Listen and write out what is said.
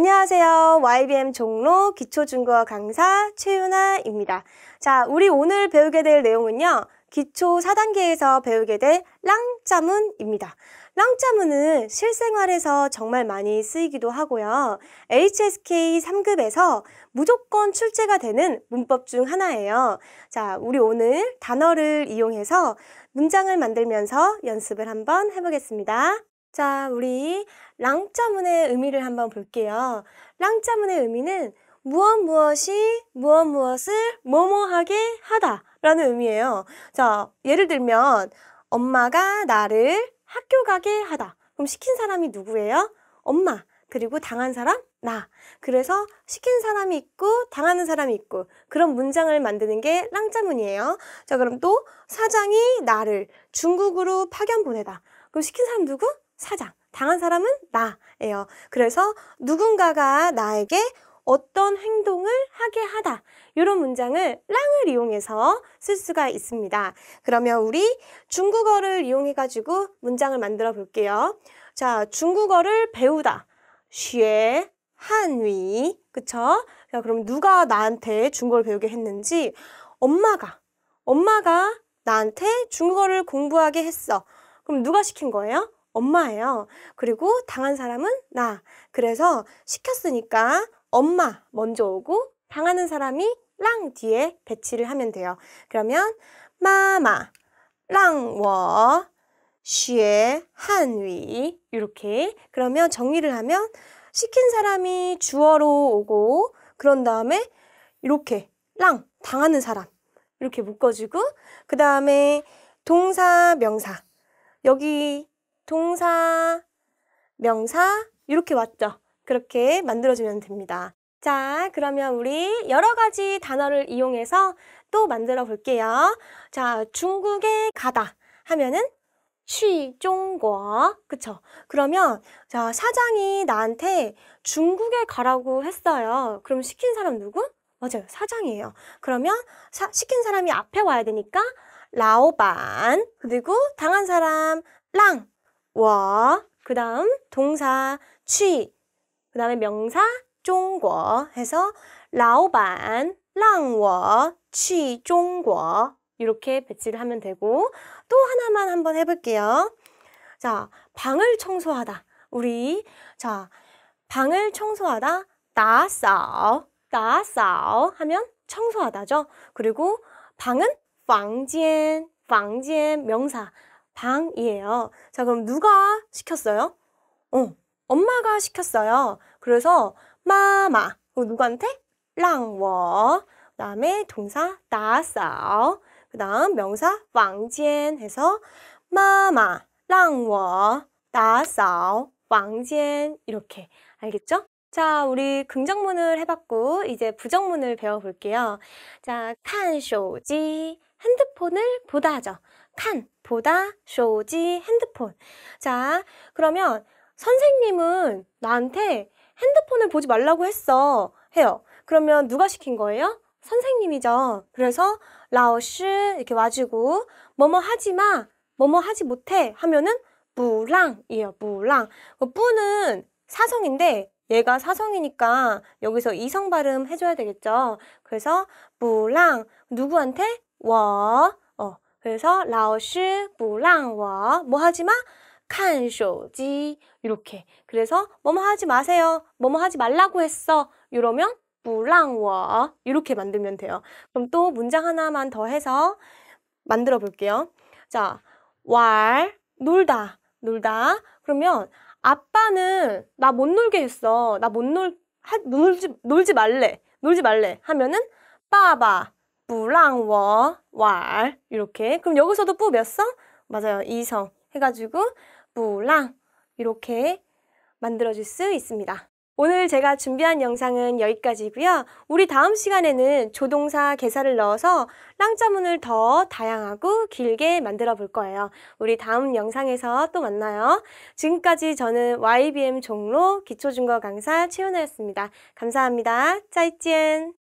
안녕하세요. YBM 종로 기초중국어 강사 최윤아입니다. 자, 우리 오늘 배우게 될 내용은요. 기초 4단계에서 배우게 될 랑자문입니다. 랑자문은 실생활에서 정말 많이 쓰이기도 하고요. HSK 3급에서 무조건 출제가 되는 문법 중 하나예요. 자, 우리 오늘 단어를 이용해서 문장을 만들면서 연습을 한번 해보겠습니다. 자, 우리 랑자문의 의미를 한번 볼게요. 랑자문의 의미는 무엇 무엇이 무엇 무엇을 뭐뭐하게 하다라는 의미예요. 자, 예를 들면 엄마가 나를 학교 가게 하다. 그럼 시킨 사람이 누구예요? 엄마. 그리고 당한 사람? 나. 그래서 시킨 사람이 있고 당하는 사람이 있고 그런 문장을 만드는 게 랑자문이에요. 자, 그럼 또 사장이 나를 중국으로 파견 보내다. 그럼 시킨 사람 누구? 사장, 당한 사람은 나예요. 그래서 누군가가 나에게 어떤 행동을 하게 하다 이런 문장을 랑을 이용해서 쓸 수가 있습니다. 그러면 우리 중국어를 이용해 가지고 문장을 만들어 볼게요. 자, 중국어를 배우다. 学 한위 그쵸? 자, 그럼 누가 나한테 중국어를 배우게 했는지 엄마가 엄마가 나한테 중국어를 공부하게 했어. 그럼 누가 시킨 거예요? 엄마예요. 그리고 당한 사람은 나. 그래서 시켰으니까 엄마 먼저 오고 당하는 사람이 랑 뒤에 배치를 하면 돼요. 그러면 마마 랑워 쉬에 한위 이렇게 그러면 정리를 하면 시킨 사람이 주어로 오고 그런 다음에 이렇게 랑 당하는 사람 이렇게 묶어주고 그 다음에 동사 명사 여기 동사, 명사 이렇게 왔죠. 그렇게 만들어주면 됩니다. 자, 그러면 우리 여러 가지 단어를 이용해서 또 만들어 볼게요. 자, 중국에 가다 하면은 취종과 그쵸? 그러면 자 사장이 나한테 중국에 가라고 했어요. 그럼 시킨 사람 누구? 맞아요. 사장이에요. 그러면 사, 시킨 사람이 앞에 와야 되니까 라오반 그리고 당한 사람 랑 워, 그 다음 동사 취, 그 다음에 명사 중국 해서 라오반, 랑워, 취 중국 이렇게 배치를 하면 되고 또 하나만 한번 해볼게요. 자, 방을 청소하다. 우리 자, 방을 청소하다 다싸오 다싸오 하면 청소하다죠. 그리고 방은 방젠 방젠 명사 방이에요. 자, 그럼 누가 시켰어요? 어, 엄마가 시켰어요. 그래서 마마. 그 누구한테? 랑워. 그다음에 동사 다싸오. 그다음 명사 왕젠 해서 마마 랑워 다싸오 왕젠 이렇게 알겠죠? 자, 우리 긍정문을 해봤고 이제 부정문을 배워볼게요. 자, 탄쇼지 핸드폰을 보다죠. 칸, 보다, 쇼지, 핸드폰. 자, 그러면 선생님은 나한테 핸드폰을 보지 말라고 했어. 해요. 그러면 누가 시킨 거예요? 선생님이죠. 그래서 라오시 이렇게 와주고 뭐뭐 하지 마, 뭐뭐 하지 못해 하면은 무랑이에요. 무랑. 그 뿌는 사성인데 얘가 사성이니까 여기서 이성 발음 해줘야 되겠죠. 그래서 무랑 누구한테 워. 그래서 라오시 부랑워 뭐 하지 마? 칸쇼지 이렇게 그래서 뭐뭐 하지 마세요 뭐뭐 하지 말라고 했어 이러면 부랑워 이렇게 만들면 돼요 그럼 또 문장 하나만 더 해서 만들어 볼게요 자, 왈 놀다 놀다 그러면 아빠는 나 못 놀게 했어 나 못놀 놀지 놀지 말래 놀지 말래 하면은 빠바 부랑워 왈 이렇게 그럼 여기서도 뿌몇어 맞아요 이성 해가지고 부랑 이렇게 만들어줄 수 있습니다. 오늘 제가 준비한 영상은 여기까지고요. 우리 다음 시간에는 조동사 개사를 넣어서 랑자문을 더 다양하고 길게 만들어 볼 거예요. 우리 다음 영상에서 또 만나요. 지금까지 저는 YBM 종로 기초중거 강사 최윤아였습니다. 감사합니다. 짜이찐!